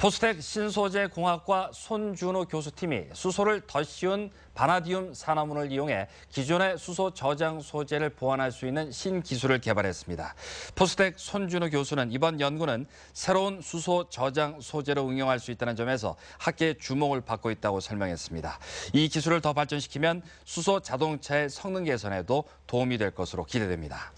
포스텍 신소재공학과 손준호 교수팀이 수소를 더 쉬운 바나디움 산화문을 이용해 기존의 수소 저장 소재를 보완할 수 있는 신기술을 개발했습니다. 포스텍 손준호 교수는 이번 연구는 새로운 수소 저장 소재로 응용할 수 있다는 점에서 학계의 주목을 받고 있다고 설명했습니다. 이 기술을 더 발전시키면 수소 자동차의 성능 개선에도 도움이 될 것으로 기대됩니다.